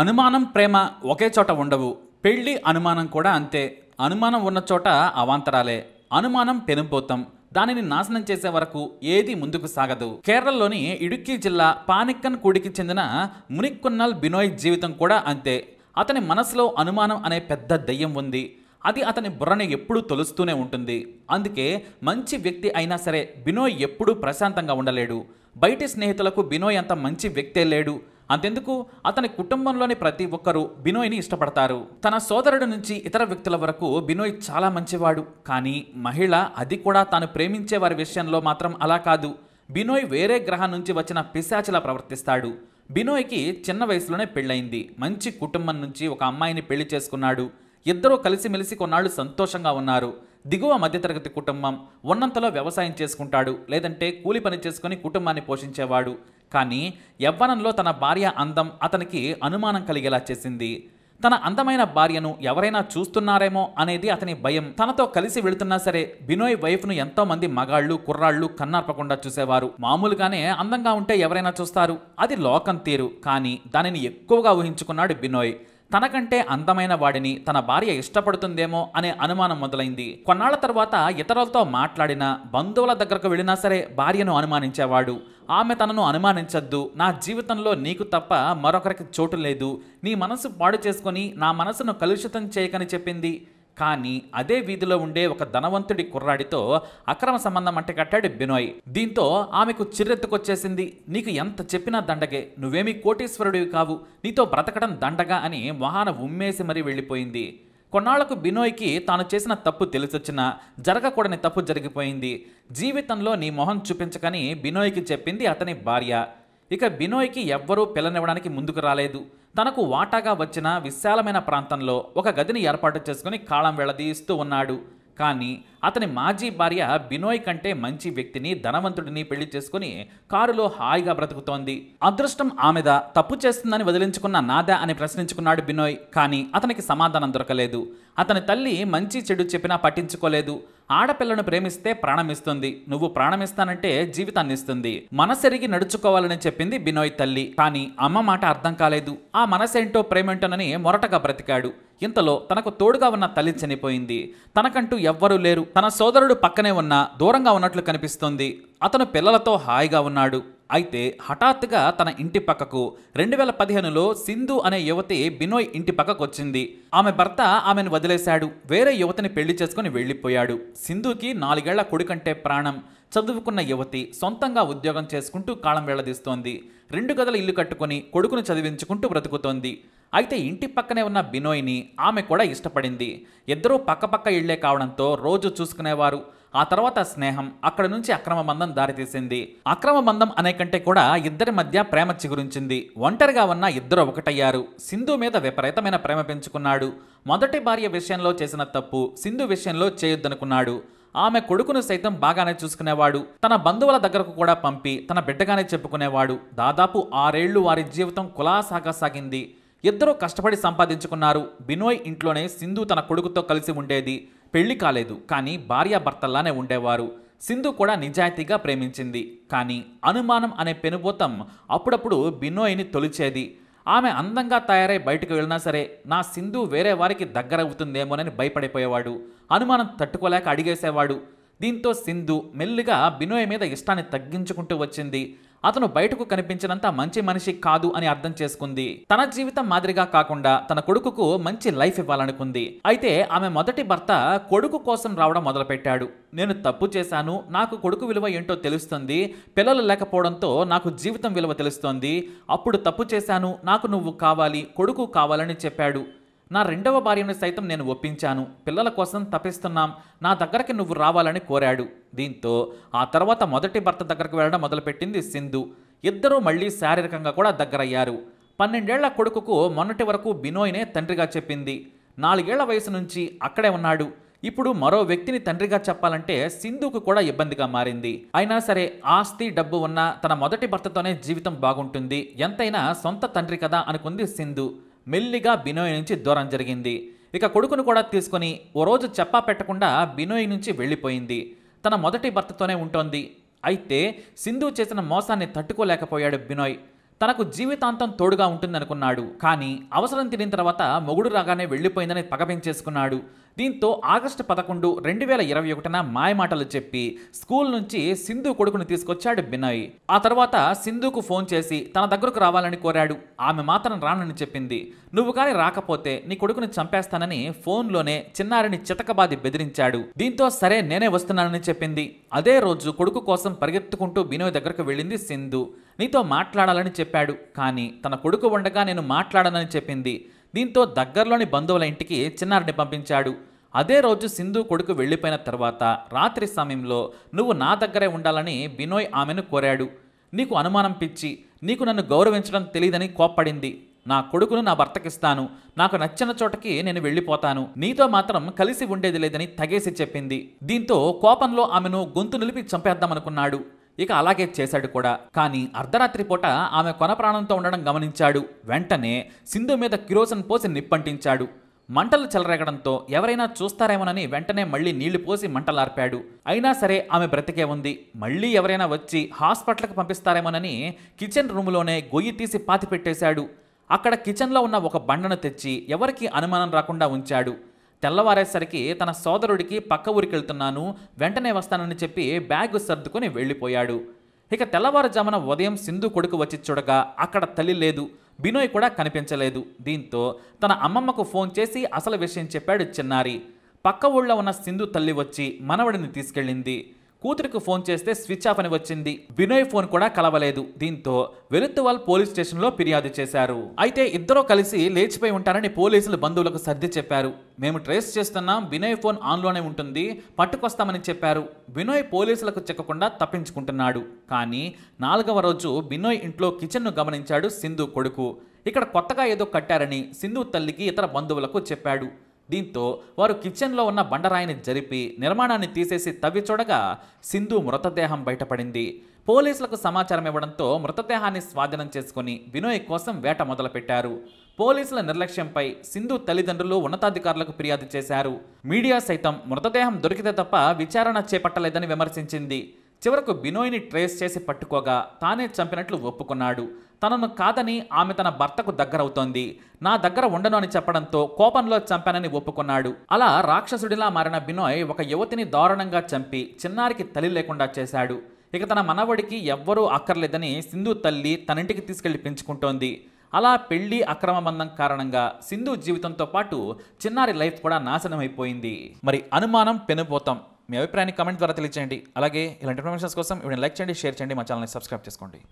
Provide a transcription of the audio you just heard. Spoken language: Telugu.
అనుమానం ప్రేమ ఒకే చోట ఉండవు పెళ్లి అనుమానం కూడా అంతే అనుమానం ఉన్న చోట అవాంతరాలే అనుమానం పెనుపోతాం దానిని నాశనం చేసే వరకు ఏది ముందుకు సాగదు కేరళలోని ఇడుక్కి జిల్లా పానిక్కన్ కూడికి చెందిన మునిక్కున్నల్ బినోయ్ జీవితం కూడా అంతే అతని మనసులో అనుమానం అనే పెద్ద దయ్యం ఉంది అది అతని బుర్రని ఎప్పుడూ తొలుస్తూనే ఉంటుంది అందుకే మంచి వ్యక్తి అయినా సరే బినోయ్ ఎప్పుడూ ప్రశాంతంగా ఉండలేడు బయటి స్నేహితులకు బినోయ్ అంత మంచి వ్యక్తే లేడు అంతెందుకు అతని కుటుంబంలోని ప్రతి ఒక్కరూ బినోయ్ని ఇష్టపడతారు తన సోదరుడు నుంచి ఇతర వ్యక్తుల వరకు బినోయ్ చాలా మంచివాడు కానీ మహిళ అది కూడా తాను ప్రేమించే వారి విషయంలో మాత్రం అలా కాదు బినోయ్ వేరే గ్రహం నుంచి వచ్చిన పిశాచిలా ప్రవర్తిస్తాడు బినోయ్కి చిన్న వయసులోనే పెళ్ళయింది మంచి కుటుంబం నుంచి ఒక అమ్మాయిని పెళ్లి చేసుకున్నాడు ఇద్దరూ కలిసిమెలిసి కొన్నాళ్ళు సంతోషంగా ఉన్నారు దిగువ మధ్యతరగతి కుటుంబం ఉన్నంతలో వ్యవసాయం చేసుకుంటాడు లేదంటే కూలి పని చేసుకుని కుటుంబాన్ని పోషించేవాడు కానీ యవ్వనంలో తన భార్య అందం అతనికి అనుమానం కలిగేలా చేసింది తన అందమైన భార్యను ఎవరైనా చూస్తున్నారేమో అనేది అతని భయం తనతో కలిసి వెళుతున్నా సరే బినోయ్ వైఫ్ను ఎంతో మంది మగాళ్ళు కుర్రాళ్ళు కన్నార్పకుండా చూసేవారు మామూలుగానే అందంగా ఉంటే ఎవరైనా చూస్తారు అది లోకం తీరు కానీ దానిని ఎక్కువగా ఊహించుకున్నాడు బినోయ్ తనకంటే అందమైన వాడిని తన భార్య ఇష్టపడుతుందేమో అనే అనుమానం మొదలైంది కొన్నాళ్ల తర్వాత ఇతరులతో మాట్లాడినా బంధువుల దగ్గరకు వెళ్ళినా సరే భార్యను అనుమానించేవాడు ఆమె తనను అనుమానించద్దు నా జీవితంలో నీకు తప్ప మరొకరికి చోటు లేదు నీ మనసు పాడు చేసుకొని నా మనసును కలుషితం చేయకని చెప్పింది కానీ అదే వీధిలో ఉండే ఒక ధనవంతుడి కుర్రాడితో అక్రమ సంబంధం అంటే కట్టాడు బినోయ్ దీంతో ఆమెకు చిర్రెత్తుకొచ్చేసింది నీకు ఎంత చెప్పినా దండగే నువ్వేమీ కోటీశ్వరుడివి కావు నీతో బ్రతకడం దండగా అని వాహన ఉమ్మేసి మరీ వెళ్ళిపోయింది కొన్నాళ్లకు బినోయ్కి తాను చేసిన తప్పు తెలిసొచ్చినా జరగకూడని తప్పు జరిగిపోయింది జీవితంలో నీ మొహం చూపించకని బినోయ్కి చెప్పింది అతని భార్య ఇక బినోయ్కి ఎవ్వరూ పిల్లనివ్వడానికి ముందుకు రాలేదు తనకు వాటాగా వచ్చిన విశాలమైన ప్రాంతంలో ఒక గదిని ఏర్పాటు చేసుకుని కాళం వెళ్లదీస్తూ ఉన్నాడు కానీ అతని మాజీ భార్య బినోయ్ కంటే మంచి వ్యక్తిని ధనవంతుడిని పెళ్లి చేసుకుని కారులో హాయిగా బ్రతుకుతోంది అదృష్టం ఆమెద తప్పు చేస్తుందని వదిలించుకున్న నాదా అని ప్రశ్నించుకున్నాడు బినోయ్ కానీ అతనికి సమాధానం దొరకలేదు అతని తల్లి మంచి చెడు చెప్పినా పట్టించుకోలేదు ఆడపిల్లను ప్రేమిస్తే ప్రాణమిస్తుంది నువ్వు ప్రాణమిస్తానంటే జీవితాన్ని ఇస్తుంది మనసరిగి నడుచుకోవాలని చెప్పింది బినోయ్ తల్లి కానీ అమ్మ మాట అర్థం కాలేదు ఆ మనసేంటో ప్రేమేంటోనని మొరటగా బ్రతికాడు ఇంతలో తనకు తోడుగా ఉన్న తల్లి చనిపోయింది తనకంటూ ఎవ్వరూ లేరు తన సోదరుడు పక్కనే ఉన్నా దూరంగా ఉన్నట్లు కనిపిస్తోంది అతను పిల్లలతో హాయిగా ఉన్నాడు అయితే హఠాత్తుగా తన ఇంటి పక్కకు రెండు వేల పదిహేనులో సింధు అనే యువతి బినోయ్ ఇంటి పక్కకు వచ్చింది ఆమె భర్త ఆమెను వదిలేశాడు వేరే యువతిని పెళ్లి చేసుకుని వెళ్ళిపోయాడు సింధుకి నాలుగేళ్ల కొడుకంటే ప్రాణం చదువుకున్న యువతి సొంతంగా ఉద్యోగం చేసుకుంటూ కాలం వెళ్లదీస్తోంది రెండు గదుల ఇల్లు కట్టుకుని కొడుకును చదివించుకుంటూ బ్రతుకుతోంది అయితే ఇంటి పక్కనే ఉన్న బినోయ్ని ఆమె కూడా ఇష్టపడింది ఇద్దరూ పక్కపక్క ఇళ్లే కావడంతో రోజు చూసుకునేవారు ఆ తర్వాత స్నేహం అక్కడ నుంచి అక్రమ మందం దారితీసింది అక్రమ మందం అనే కంటే కూడా ఇద్దరి మధ్య ప్రేమ చిగురించింది ఒంటరిగా ఉన్న ఇద్దరు ఒకటయ్యారు సింధు మీద విపరీతమైన ప్రేమ పెంచుకున్నాడు మొదటి భార్య విషయంలో చేసిన తప్పు సింధు విషయంలో చేయొద్దనుకున్నాడు ఆమె కొడుకును సైతం బాగానే చూసుకునేవాడు తన బంధువుల దగ్గరకు కూడా పంపి తన బిడ్డగానే చెప్పుకునేవాడు దాదాపు ఆరేళ్లు వారి జీవితం కులాసాగా సాగింది ఇద్దరూ కష్టపడి సంపాదించుకున్నారు బినోయ్ ఇంట్లోనే సింధు తన కొడుకుతో కలిసి ఉండేది పెళ్లి కాలేదు కానీ భార్యాభర్తల్లానే ఉండేవారు సింధు కూడా నిజాయితీగా ప్రేమించింది కానీ అనుమానం అనే పెనుభూతం అప్పుడప్పుడు బినోయ్ని తొలిచేది ఆమె అందంగా తయారై బయటకు వెళ్ళినా సరే నా సింధు వేరే వారికి దగ్గరవుతుందేమోనని భయపడిపోయేవాడు అనుమానం తట్టుకోలేక అడిగేసేవాడు దీంతో సింధు మెల్లుగా బినోయ్ మీద ఇష్టాన్ని తగ్గించుకుంటూ వచ్చింది అతను బయటకు కనిపించినంత మంచి మనిషి కాదు అని అర్థం చేసుకుంది తన జీవితం మాదిరిగా కాకుండా తన కొడుకుకు మంచి లైఫ్ ఇవ్వాలనుకుంది అయితే ఆమె మొదటి భర్త కొడుకు కోసం రావడం మొదలుపెట్టాడు నేను తప్పు చేశాను నాకు కొడుకు విలువ ఏంటో తెలుస్తుంది పిల్లలు లేకపోవడంతో నాకు జీవితం విలువ తెలుస్తోంది అప్పుడు తప్పు చేశాను నాకు నువ్వు కావాలి కొడుకు కావాలని చెప్పాడు నా రెండవ భార్యను సైతం నేను ఒప్పించాను పిల్లల కోసం తప్పిస్తున్నాం నా దగ్గరికి నువ్వు రావాలని కోరాడు దీంతో ఆ తర్వాత మొదటి భర్త దగ్గరకు వెళ్ళడం మొదలుపెట్టింది సింధు ఇద్దరూ మళ్ళీ శారీరకంగా కూడా దగ్గరయ్యారు పన్నెండేళ్ల కొడుకుకు మొన్నటి వరకు బినోయ్నే తండ్రిగా చెప్పింది నాలుగేళ్ల వయసు నుంచి అక్కడే ఉన్నాడు ఇప్పుడు మరో వ్యక్తిని తండ్రిగా చెప్పాలంటే సింధుకు కూడా ఇబ్బందిగా మారింది అయినా సరే ఆస్తి డబ్బు ఉన్న తన మొదటి భర్తతోనే జీవితం బాగుంటుంది ఎంతైనా సొంత తండ్రి కదా అనుకుంది సింధు మెల్లిగా బినోయ్ నుంచి దూరం జరిగింది ఇక కొడుకును కూడా తీసుకుని ఓ రోజు చెప్పా పెట్టకుండా బినోయ్ నుంచి వెళ్ళిపోయింది తన మొదటి భర్తతోనే ఉంటోంది అయితే సింధు చేసిన మోసాన్ని తట్టుకోలేకపోయాడు బినోయ్ తనకు జీవితాంతం తోడుగా ఉంటుందనుకున్నాడు కానీ అవసరం తిరిగిన తర్వాత మొగుడు రాగానే వెళ్ళిపోయిందని పగపించేసుకున్నాడు దీంతో ఆగస్టు పదకొండు రెండు వేల ఇరవై ఒకటిన మాయమాటలు చెప్పి స్కూల్ నుంచి సింధు కొడుకును తీసుకొచ్చాడు బినాయ్ ఆ తర్వాత సింధుకు ఫోన్ చేసి తన దగ్గరకు రావాలని కోరాడు ఆమె మాత్రం రానని చెప్పింది నువ్వు కానీ రాకపోతే నీ కొడుకుని చంపేస్తానని ఫోన్లోనే చిన్నారిని చితకబాది బెదిరించాడు దీంతో సరే నేనే వస్తున్నానని చెప్పింది అదే రోజు కొడుకు కోసం పరిగెత్తుకుంటూ బినోయ్ దగ్గరకు వెళ్ళింది సింధు నీతో మాట్లాడాలని చెప్పాడు కానీ తన కొడుకు ఉండగా నేను మాట్లాడనని చెప్పింది దీంతో దగ్గరలోని బంధువుల ఇంటికి చిన్నారిని పంపించాడు అదే రోజు సింధు కొడుకు వెళ్ళిపోయిన తర్వాత రాత్రి సమయంలో నువ్వు నా దగ్గరే ఉండాలని బినోయ్ ఆమెను కోరాడు నీకు అనుమానం పిచ్చి నీకు నన్ను గౌరవించడం తెలియదని కోప్పడింది నా కొడుకును నా భర్తకిస్తాను నాకు నచ్చిన చోటకి నేను వెళ్ళిపోతాను నీతో మాత్రం కలిసి ఉండేది లేదని తగేసి చెప్పింది దీంతో కోపంలో ఆమెను గొంతు నిలిపి చంపేద్దామనుకున్నాడు ఇక అలాగే చేశాడు కూడా కానీ అర్ధరాత్రి పూట ఆమె కొన ప్రాణంతో ఉండడం గమనించాడు వెంటనే సింధు మీద కిరోసన్ పోసి నిప్పంటించాడు మంటలు చెలరేగడంతో ఎవరైనా చూస్తారేమోనని వెంటనే మళ్ళీ నీళ్లు పోసి మంటలార్పాడు అయినా సరే ఆమె బ్రతికే ఉంది మళ్ళీ ఎవరైనా వచ్చి హాస్పిటల్కి పంపిస్తారేమోనని కిచెన్ రూమ్లోనే గొయ్యి తీసి పాతిపెట్టేశాడు అక్కడ కిచెన్లో ఉన్న ఒక బండను తెచ్చి ఎవరికీ అనుమానం రాకుండా ఉంచాడు తెల్లవారేసరికి తన సోదరుడికి పక్క ఊరికి వెళ్తున్నాను వెంటనే వస్తానని చెప్పి బ్యాగు సర్దుకొని వెళ్ళిపోయాడు ఇక తెల్లవారుజామున ఉదయం సింధు కొడుకు వచ్చి చూడగా అక్కడ తల్లి లేదు బినోయ్ కూడా కనిపించలేదు దీంతో తన అమ్మమ్మకు ఫోన్ చేసి అసలు విషయం చెప్పాడు చిన్నారి పక్క ఊళ్ళో ఉన్న సింధు తల్లి వచ్చి మనవడిని తీసుకెళ్ళింది కూతురికి ఫోన్ చేస్తే స్విచ్ ఆఫ్ అని వచ్చింది వినోయ్ ఫోన్ కూడా కలవలేదు దీంతో వెలుత్తువాల్ పోలీస్ స్టేషన్లో ఫిర్యాదు చేశారు అయితే ఇద్దరూ కలిసి లేచిపోయి ఉంటారని పోలీసులు బంధువులకు సర్ది చెప్పారు మేము ట్రేస్ చేస్తున్నాం వినయ్ ఫోన్ ఆన్లోనే ఉంటుంది పట్టుకొస్తామని చెప్పారు వినోయ్ పోలీసులకు చెక్కకుండా తప్పించుకుంటున్నాడు కానీ నాలుగవ రోజు బినోయ్ ఇంట్లో కిచెన్ను గమనించాడు సింధు కొడుకు ఇక్కడ కొత్తగా ఏదో కట్టారని సింధు తల్లికి ఇతర బంధువులకు చెప్పాడు దీంతో వారు కిచెన్లో ఉన్న బండరాయిని జరిపి నిర్మాణాన్ని తీసేసి తవ్వి చూడగా సింధు మృతదేహం బయటపడింది పోలీసులకు సమాచారం ఇవ్వడంతో మృతదేహాన్ని స్వాధీనం చేసుకుని వినోయ్ కోసం వేట మొదలుపెట్టారు పోలీసుల నిర్లక్ష్యంపై సింధు తల్లిదండ్రులు ఉన్నతాధికారులకు ఫిర్యాదు చేశారు మీడియా సైతం మృతదేహం దొరికితే తప్ప విచారణ చేపట్టలేదని విమర్శించింది చివరకు బినోయ్ని ట్రేస్ చేసి పట్టుకోగా తానే చంపినట్లు ఒప్పుకున్నాడు తనను కాదని ఆమె తన భర్తకు దగ్గరవుతోంది నా దగ్గర ఉండను అని చెప్పడంతో కోపంలో చంపానని ఒప్పుకున్నాడు అలా రాక్షసుడిలా మారిన బినోయ్ ఒక యువతిని దారుణంగా చంపి చిన్నారికి తల్లి లేకుండా చేశాడు ఇక తన మనవడికి ఎవ్వరూ అక్కర్లేదని సింధు తల్లి తనింటికి తీసుకెళ్లి పెంచుకుంటోంది అలా పెళ్లి బంధం కారణంగా సింధు జీవితంతో పాటు చిన్నారి లైఫ్ కూడా నాశనమైపోయింది మరి అనుమానం పెనుపోతాం మీ అభిప్రాయాన్ని కమెంట్ ద్వారా తెలియజేయండి అలాగే ఇలాంటి ఇన్ఫర్మేషన్స్ కోసం ఇవి లైక్ చేయండి షేర్ చేయండి మా ఛానల్ని సబ్స్క్రైబ్ చేసుకోండి